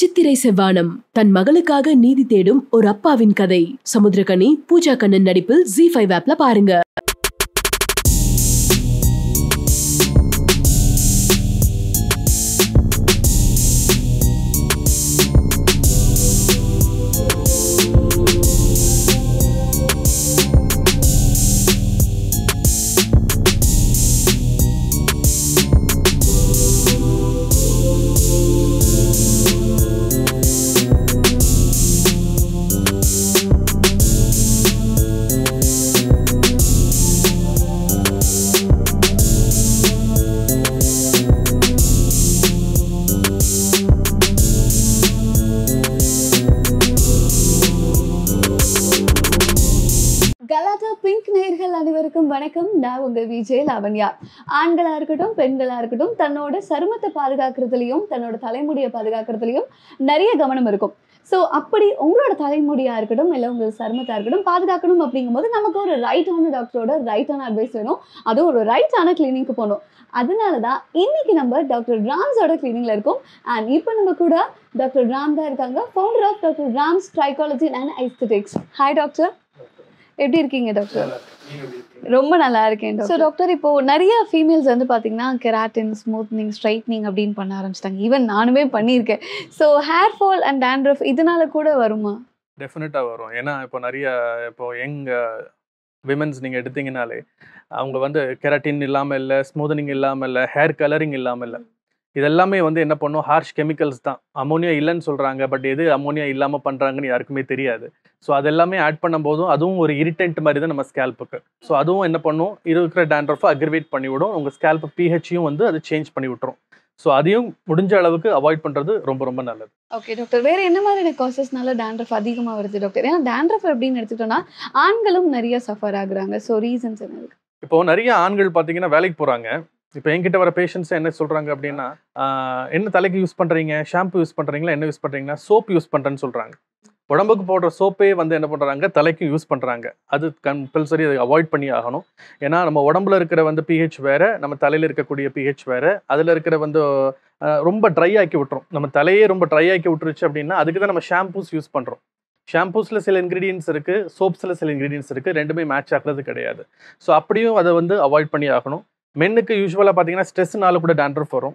சித்திரை செவ்வானம் தன் மகளுக்காக நீதி தேடும் ஒரு அப்பாவின் கதை சமுத்திரகனி பூஜா கண்ணன் நடிப்பில் ஜி ஃபைவ் ஆப்ல பாருங்க அனைவருக்கும் வணக்கம் நான் உங்க விஜய் லாவண்யா ஆண்களாக இருக்கட்டும் பெண்களாக இருக்கட்டும் தன்னோட சருமத்தை பாதுகாக்கிறதுலையும் தன்னோட தலைமுடியை பாதுகாக்கிறதுலையும் நிறைய கவனம் இருக்கும் ஸோ அப்படி உங்களோட தலைமுடியாக இருக்கட்டும் இல்லை உங்களோட சருமத்தாக இருக்கட்டும் பாதுகாக்கணும் அப்படிங்கும்போது நமக்கு ஒரு ரைட்டான டாக்டரோட ரைட்டான அட்வைஸ் வேணும் அதுவும் ஒரு ரைட்டான கிளினிக்கு போகணும் அதனால தான் இன்னைக்கு நம்ம டாக்டர் ராம்ஸோட கிளினிக்ல இருக்கோம் அண்ட் இப்போ நம்ம கூட டாக்டர் ராம் தான் இருக்காங்க founder of doctor Ram's trichology and aesthetics hi doctor எப்படி இருக்கீங்க டாக்டர் ரொம்ப நல்லா இருக்கேன் ஸோ டாக்டர் இப்போ நிறைய ஃபீமேல்ஸ் வந்து பார்த்தீங்கன்னா கெராட்டின் ஸ்மூத்னிங் ஸ்ட்ரைட்னிங் அப்படின்னு பண்ண ஆரம்பிச்சிட்டாங்க ஈவன் நானுமே பண்ணியிருக்கேன் so hair fall and dandruff இதனால கூட வருமா டெஃபினட்டாக வரும் ஏன்னா இப்போ நிறைய இப்போ யங் விமென்ஸ் நீங்கள் எடுத்தீங்கனாலே அவங்க வந்து கெராட்டின் இல்லாமல் இல்லை ஸ்மூதனிங் இல்லாமல் இல்லை ஹேர் கலரிங் இல்லாமல் இல்லை இதெல்லாமே வந்து என்ன பண்ணும் ஹார்ஷ் கெமிக்கல்ஸ் தான் அமோனியா இல்லைன்னு சொல்கிறாங்க பட் எது அமோனியா இல்லாமல் பண்ணுறாங்கன்னு யாருக்குமே தெரியாது ஸோ அதெல்லாமே ஆட் பண்ணும்போதும் அதுவும் ஒரு இரிட்டன்ட் மாதிரி தான் நம்ம ஸ்கேல்புக்கு ஸோ அதுவும் என்ன பண்ணும் இருக்கிற டேண்ட்ரஃபை அக்ரிவேட் பண்ணிவிடும் உங்கள் ஸ்கேல்ப் பிஹெச்சையும் வந்து அது சேஞ்ச் பண்ணி விட்டுரும் ஸோ அதையும் முடிஞ்ச அளவுக்கு அவாய்ட் பண்ணுறது ரொம்ப ரொம்ப நல்லது ஓகே டாக்டர் வேற என்ன மாதிரியான காசஸ்னால டேண்ட்ரஃப் அதிகமாக வருது டாக்டர் ஏன்னா டேண்ட்ரஃப் அப்படின்னு எடுத்துக்கிட்டோம்னா ஆண்களும் நிறைய சஃபர் ஆகுறாங்க ஸோ ரீசன்ஸ் என்ன இருக்கு இப்போ நிறைய ஆண்கள் பார்த்தீங்கன்னா வேலைக்கு போகிறாங்க இப்போ என்கிட்ட வர பேஷண்ட்ஸ் என்ன சொல்கிறாங்க அப்படின்னா என்ன தலைக்கு யூஸ் பண்ணுறீங்க ஷாம்பு யூஸ் பண்ணுறீங்களா என்ன யூஸ் பண்ணுறீங்கன்னா சோப் யூஸ் பண்ணுறேன்னு சொல்கிறாங்க உடம்புக்கு போடுற சோப்பே வந்து என்ன பண்ணுறாங்க தலைக்கும் யூஸ் பண்ணுறாங்க அது கம்பல்சரி அதை அவாய்ட் பண்ணி ஆகணும் ஏன்னா நம்ம உடம்புல இருக்கிற வந்து பிஹெச் வேறு நம்ம தலையில் இருக்கக்கூடிய பிஹெச் வேறு அதில் இருக்கிற வந்து ரொம்ப ட்ரை ஆக்கி விட்டுரும் நம்ம தலையே ரொம்ப ட்ரை ஆக்கி விட்டுருச்சு அப்படின்னா அதுக்கு தான் நம்ம ஷாம்பூஸ் யூஸ் பண்ணுறோம் ஷாம்பூஸில் சில இன்க்ரீடியன்ஸ் இருக்குது சோப்ஸில் சில இன்க்ரீடியன்ஸ் இருக்குது ரெண்டுமே மேட்ச் ஆகிறது கிடையாது ஸோ அப்படியும் அதை வந்து அவாய்ட் பண்ணி ஆகணும் மென்னுக்கு யூஸ்வலாக பார்த்தீங்கன்னா ஸ்ட்ரெஸ்னால கூட டேண்ட்ரஃப் வரும்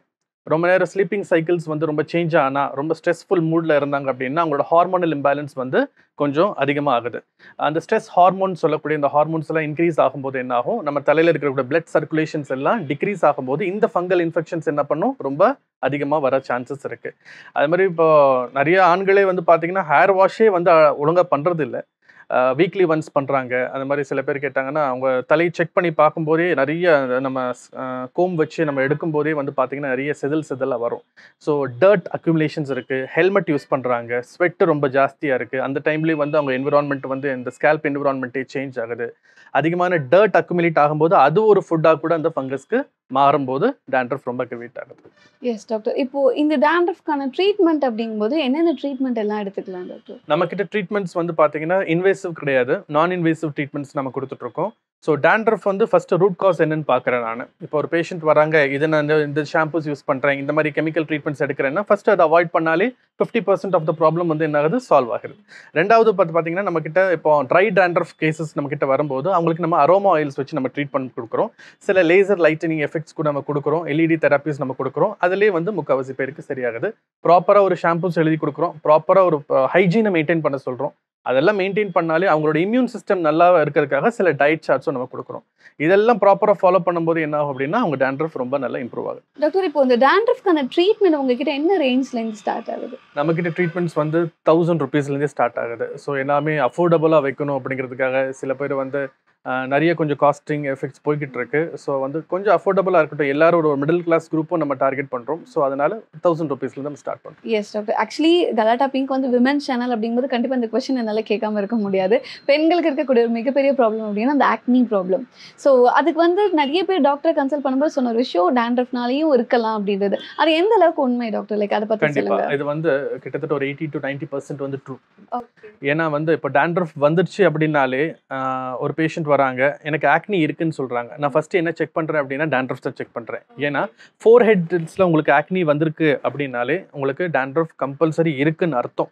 ரொம்ப நேரம் ஸ்லீப்பிங் சைக்கிள்ஸ் வந்து ரொம்ப சேஞ்ச் ஆனால் ரொம்ப ஸ்ட்ரெஸ்ஃபுல் மூடில் இருந்தாங்க அப்படின்னா அவங்களோட ஹார்மோனல் இம்பேலன்ஸ் வந்து கொஞ்சம் அதிகமாக ஆகுது அந்த ஸ்ட்ரெஸ் ஹார்மோன் சொல்லக்கூடிய இந்த ஹார்மோன்ஸ் எல்லாம் இன்க்ரீஸ் ஆகும்போது என்ன ஆகும் நம்ம தலையில் இருக்கக்கூடிய பிளட் சர்க்குலேஷன்ஸ் எல்லாம் டிக்ரீஸ் ஆகும்போது இந்த ஃபங்கல் இன்ஃபெக்ஷன்ஸ் என்ன பண்ணும் ரொம்ப அதிகமாக வர சான்சஸ் இருக்குது அது மாதிரி இப்போ நிறைய ஆண்களே வந்து பார்த்தீங்கன்னா ஹேர் வாஷே வந்து ஒழுங்காக பண்ணுறது இல்லை வீக்லி ஒன்ஸ் பண்ணுறாங்க அந்த மாதிரி சில பேர் கேட்டாங்கன்னா அவங்க தலையை செக் பண்ணி பார்க்கும்போதே நிறைய நம்ம கோம் வச்சு நம்ம எடுக்கும்போதே வந்து பார்த்திங்கன்னா நிறைய செதில் செதிலாக வரும் ஸோ டர்ட் அக்யூமிலேஷன்ஸ் இருக்குது ஹெல்மெட் யூஸ் பண்ணுறாங்க ஸ்வெட்டு ரொம்ப ஜாஸ்தியாக இருக்குது அந்த டைம்லேயும் வந்து அவங்க என்விரான்மெண்ட் வந்து இந்த ஸ்கேல்ப் என்விரான்மெண்ட்டே சேஞ்ச் ஆகுது அதிகமான டர்ட் அக்குமிலேட் ஆகும்போது அது ஒரு ஃபுட்டாக கூட அந்த ஃபங்கஸ்க்கு மாறும்போது டேண்ட்ரஃப் ரொம்ப கிரியேட் ஆகுது எஸ் டாக்டர் இப்போ இந்த டேண்ட்ரஃப்கான ட்ரீட்மெண்ட் அப்படிங்கும்போது என்னென்ன ட்ரீட்மெண்ட் எல்லாம் எடுத்துக்கலாம் டாக்டர் நம்ம கிட்ட ட்ரீட்மெண்ட்ஸ் வந்து பார்த்தீங்கன்னா இன்வெஸ்ட் இன்வேசிவ் கிடையாது நான் இன்வேசிவ் ட்ரீட்மெண்ட்ஸ் நம்ம கொடுத்துட்ருக்கோம் ஸோ டேண்ட்ரஃப் வந்து ஃபஸ்ட்டு ரூட் காஸ் என்னன்னு பார்க்குறேன் நான் இப்போ ஒரு பேஷண்ட் வராங்க இது நான் இந்த ஷாம்பூஸ் யூஸ் பண்ணுறேன் இந்த மாதிரி கெமிக்கல் ட்ரீட்மெண்ட்ஸ் எடுக்கிறேன்னா ஃபஸ்ட்டு அதை அவாய்ட் பண்ணாலே fifty percent of the problem வந்து என்ன ஆகுது சால்வ் ஆகுது ரெண்டாவது பார்த்து பார்த்தீங்கன்னா நம்மக்கிட்ட இப்போ ட்ரை டேண்ட்ரஃப் கேசஸ் நம்மக்கிட்ட வரும்போது அவங்களுக்கு நம்ம அரோமா ஆயில்ஸ் வச்சு நம்ம ட்ரீட் பண்ணி கொடுக்குறோம் சில லேசர் லைட்டனிங் எஃபெக்ட்ஸ் கூட நம்ம கொடுக்குறோம் எல்இடி தெரப்பீஸ் e நம்ம கொடுக்குறோம் அதிலே வந்து முக்கவசி பேருக்கு சரியாகுது ப்ராப்பராக ஒரு ஷாம்பூஸ் எழுதி கொடுக்குறோம் ப்ராப்பராக ஒரு ஹைஜீனை மெயின்டைன் பண்ண சொல்கிறோம் அதெல்லாம் மெயின்டைன் பண்ணாலே அவங்களோட இம்யூன் சிஸ்டம் நல்லா இருக்கிறதுக்காக சில டயட் சார்ட்ஸும் நம்ம கொடுக்குறோம் இதெல்லாம் ப்ராப்பராக ஃபாலோ பண்ணும்போது என்ன ஆகும் அப்படின்னா அவங்க டேண்ட்ரஃப் ரொம்ப நல்லா இம்ப்ரூவ் ஆகும் டாக்டர் இப்போ இந்த டேண்ட்ரஃப்கான ட்ரீட்மெண்ட் உங்ககிட்ட என்ன ரேஞ்ச்லேருந்து ஸ்டார்ட் ஆகுது நம்மக்கிட்ட ட்ரீட்மெண்ட்ஸ் வந்து தௌசண்ட் ருபீஸ்லேருந்து ஸ்டார்ட் ஆகுது ஸோ எல்லாமே அஃபோர்டபுளாக வைக்கணும் அப்படிங்கிறதுக்காக சில பேர் வந்து நிறைய கொஞ்சம் காஸ்டிங் எஃபெக்ட்ஸ் போய்கிட்டு இருக்கு ஸோ வந்து கொஞ்சம் அஃபோர்டபுளாக இருக்கட்டும் எல்லாரும் ஒரு மிடில் கிளாஸ் குரூப்பும் நம்ம டார்கெட் பண்ணுறோம் ஸோ அதனால தௌசண்ட் ருபீஸ்ல நம்ம ஸ்டார்ட் பண்ணுறோம் yes doctor actually Galatta pink வந்து விமன் சேனல் அப்படிங்கிறது கண்டிப்பாக இந்த கொஸ்டின் என்னால் கேட்காம இருக்க முடியாது பெண்களுக்கு இருக்கக்கூடிய ஒரு மிகப்பெரிய ப்ராப்ளம் அப்படின்னா அந்த ஆக்னி ப்ராப்ளம் ஸோ அதுக்கு வந்து நிறைய பேர் டாக்டரை கன்சல்ட் பண்ணும்போது சொன்ன ஒரு விஷயம் டேண்ட்ரஃப்னாலையும் இருக்கலாம் அப்படின்றது அது எந்த அளவுக்கு உண்மை டாக்டர் லைக் அதை பற்றி கண்டிப்பாக இது வந்து கிட்டத்தட்ட ஒரு எயிட்டி டு நைன்டி பர்சன்ட் வந்து ட்ரூ ஏன்னா வந்து இப்போ டேண்ட்ரஃப் வந்துருச்சு அப்படின்னாலே ஒரு பேஷண்ட் வராங்க எனக்கு ஆக்னி இருக்குன்னு சொல்கிறாங்க நான் ஃபஸ்ட்டு என்ன செக் பண்ணுறேன் அப்படின்னா டேண்ட்ரஃப் தான் செக் பண்ணுறேன் ஏன்னா ஃபோர் ஹெட்ஸில் உங்களுக்கு ஆக்னி வந்திருக்கு அப்படின்னாலே உங்களுக்கு டேண்ட்ரஃப் கம்பல்சரி இருக்குன்னு அர்த்தம்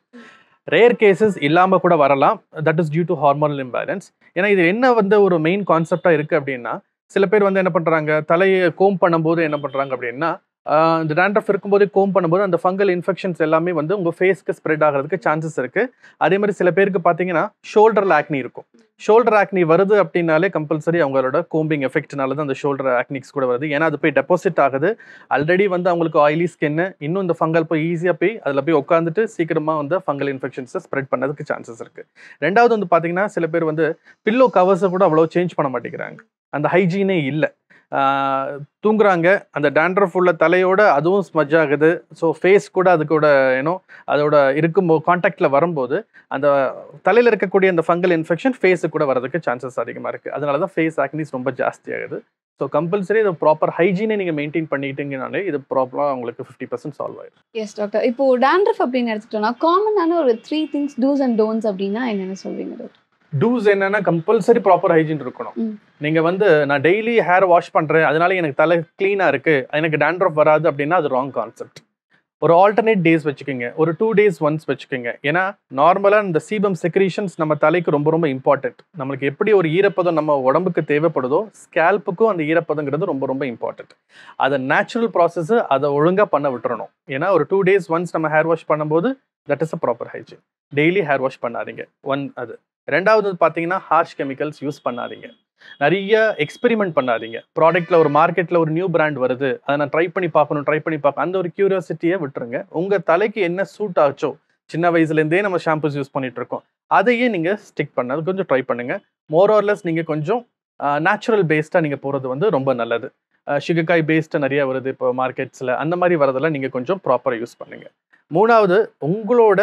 ரேர் கேசஸ் இல்லாமல் கூட வரலாம் that is due to hormonal imbalance ஏன்னா இது என்ன வந்து ஒரு மெயின் கான்செப்டாக இருக்குது அப்படின்னா சில பேர் வந்து என்ன பண்ணுறாங்க தலையை கோம் பண்ணும்போது என்ன பண்ணுறாங்க அப்படின்னா இந்த டேண்ட்ரஃப் இருக்கும்போதே கோம் பண்ணும்போது அந்த ஃபங்கல் இன்ஃபெக்ஷன்ஸ் எல்லாமே வந்து உங்கள் ஃபேஸ்க்கு ஸ்ப்ரெட் ஆகிறதுக்கு சான்சஸ் இருக்குது அதே மாதிரி சில பேருக்கு பார்த்தீங்கன்னா ஷோல்டர் ஆக்னி இருக்கும் ஷோல்டர் ஆக்னி வருது அப்படின்னாலே கம்பல்சரி அவங்களோட கோம்பிங் எஃபெக்ட்னால தான் அந்த ஷோல்டர் ஆக்னிக்ஸ் கூட வருது ஏன்னா அது போய் டெபாசிட் ஆகுது ஆல்ரெடி வந்து அவங்களுக்கு ஆயிலி ஸ்கின்னு இன்னும் இந்த ஃபங்கல் போய் ஈஸியாக போய் அதில் போய் உட்காந்துட்டு சீக்கிரமாக வந்து ஃபங்கல் இன்ஃபெக்ஷன்ஸை ஸ்ப்ரெட் பண்ணதுக்கு சான்சஸ் இருக்குது ரெண்டாவது வந்து பார்த்தீங்கன்னா சில பேர் வந்து பில்லோ கவர்ஸை கூட அவ்வளோ சேஞ்ச் பண்ண மாட்டேங்கிறாங்க அந்த ஹைஜீனே இல்லை தூங்குறாங்க அந்த டேண்ட்ரஃப் உள்ள தலையோட அதுவும் ஸ்மஜ் ஆகுது ஸோ ஃபேஸ் கூட அது கூட ஏன்னோ அதோட இருக்கும்போது காண்டாக்டில் வரும்போது அந்த தலையில் இருக்கக்கூடிய அந்த ஃபங்கல் இன்ஃபெக்ஷன் ஃபேஸு கூட வரதுக்கு சான்சஸ் அதிகமாக இருக்குது அதனால தான் ஃபேஸ் ஆக்னிஸ் ரொம்ப ஜாஸ்தி ஆகுது ஸோ கம்பல்சரி இது ப்ராப்பர் ஹைஜீனை நீங்கள் மெயின்டைன் பண்ணிட்டீங்கனாலே இது ப்ராப்ளம் உங்களுக்கு ஃபிஃப்டி பர்சன்ட் சால்வ் ஆகிடும் எஸ் டாக்டர் இப்போ டேண்ட்ரஃப் அப்படின்னு எடுத்துட்டோம்னா காமனான ஒரு three things dos and don'ts அப்படின்னா என்னென்ன சொல்வீங்க டாக்டர் டூஸ் என்னன்னா கம்பல்சரி ப்ராப்பர் ஹைஜின் இருக்கணும் நீங்க வந்து நான் டெய்லி ஹேர் வாஷ் பண்றேன் அதனால எனக்கு தலை கிளீனா இருக்கு எனக்கு டேண்ட்ரஃப் வராது அப்படின்னா அது ராங் கான்செப்ட் ஒரு ஆல்டர்னேட் டேஸ் வச்சுக்கோங்க ஒரு டூ டேஸ் ஒன்ஸ் வச்சுக்கோங்க ஏன்னா நார்மலாக இந்த சீபம் செக்ரீஷன்ஸ் நம்ம தலைக்கு ரொம்ப ரொம்ப இம்பார்ட்டண்ட் நம்மளுக்கு எப்படி ஒரு ஈரப்பதம் நம்ம உடம்புக்கு தேவைப்படுதோ ஸ்கேல்ப்புக்கும் அந்த ஈரப்பதங்கிறது ரொம்ப ரொம்ப இம்பார்ட்டண்ட் அதை நேச்சுரல் ப்ராசஸ்ஸு அதை ஒழுங்காக பண்ண விட்டுறணும் ஏன்னா ஒரு டூ டேஸ் ஒன்ஸ் நம்ம ஹேர் வாஷ் பண்ணும்போது that is a proper hygiene daily hair wash பண்ணாதீங்க ஒன் அது ரெண்டாவது பார்த்தீங்கன்னா ஹார்ஷ் கெமிக்கல்ஸ் யூஸ் பண்ணாதீங்க நிறைய எக்ஸ்பெரிமெண்ட் பண்ணாதீங்க ப்ராடக்ட்டில் ஒரு மார்க்கெட்டில் ஒரு நியூ பிராண்ட் வருது அதை நான் ட்ரை பண்ணி பார்க்கணும் ட்ரை பண்ணி பார்க்க அந்த ஒரு க்யூரியாசிட்டியை விட்டுருங்க உங்கள் தலைக்கு என்ன சூட் ஆச்சோ சின்ன வயசுலேருந்தே நம்ம ஷாம்பூஸ் யூஸ் பண்ணிட்டு இருக்கோம் அதையே நீங்கள் ஸ்டிக் பண்ண கொஞ்சம் ட்ரை பண்ணுங்கள் மோர் ஆர்லெஸ் நீங்கள் கொஞ்சம் நேச்சுரல் பேஸ்டாக நீங்கள் போகிறது வந்து ரொம்ப நல்லது சுகக்காய் பேஸ்டாக நிறைய வருது இப்போ மார்க்கெட்ஸில் அந்த மாதிரி வரதெல்லாம் நீங்கள் கொஞ்சம் ப்ராப்பராக யூஸ் பண்ணுங்கள் மூணாவது உங்களோட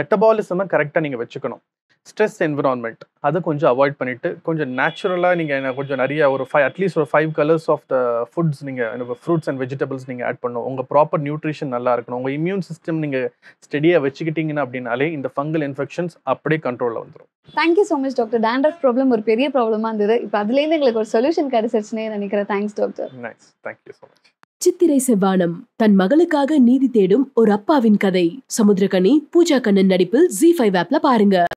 மெட்டபாலிசமை கரெக்டாக நீங்கள் வச்சுக்கணும் ஸ்ட்ரெஸ் என்விரான்மெண்ட் அதை கொஞ்சம் அவாய்ட் பண்ணிவிட்டு கொஞ்சம் நேச்சுரலாக நீங்கள் என்ன கொஞ்சம் நிறைய ஒரு ஃபைவ் அட்லீஸ்ட் ஒரு five colours of the foods நீங்கள் ஃப்ரூட்ஸ் அண்ட் வெஜிடபிள்ஸ் நீங்கள் ஆட் பண்ணணும் உங்கள் ப்ராப்பர் நியூட்ரிஷன் நல்லா இருக்கணும் உங்கள் இம்யூன் சிஸ்டம் நீங்கள் ஸ்டெடியாக வச்சுக்கிட்டீங்கன்னா அப்படின்னாலே இந்த ஃபங்கல் இன்ஃபெக்ஷன்ஸ் அப்படியே கண்ட்ரோலில் வந்துடும் thank you so much doctor dandruff problem ஒரு பெரிய ப்ராப்ளமாக இருந்தது இப்போ அதுலேருந்து எங்களுக்கு ஒரு சொல்யூஷன் கிடைச்சிருச்சுனே நினைக்கிறேன் thanks doctor nice thank you so much சித்திரை செவ்வானம் தன் மகளுக்காக நீதி தேடும் ஒரு அப்பாவின் கதை சமுத்திரகனி பூஜா கண்ணன் நடிப்பில் ஜி ஃபைவ் ஆப்ல பாருங்க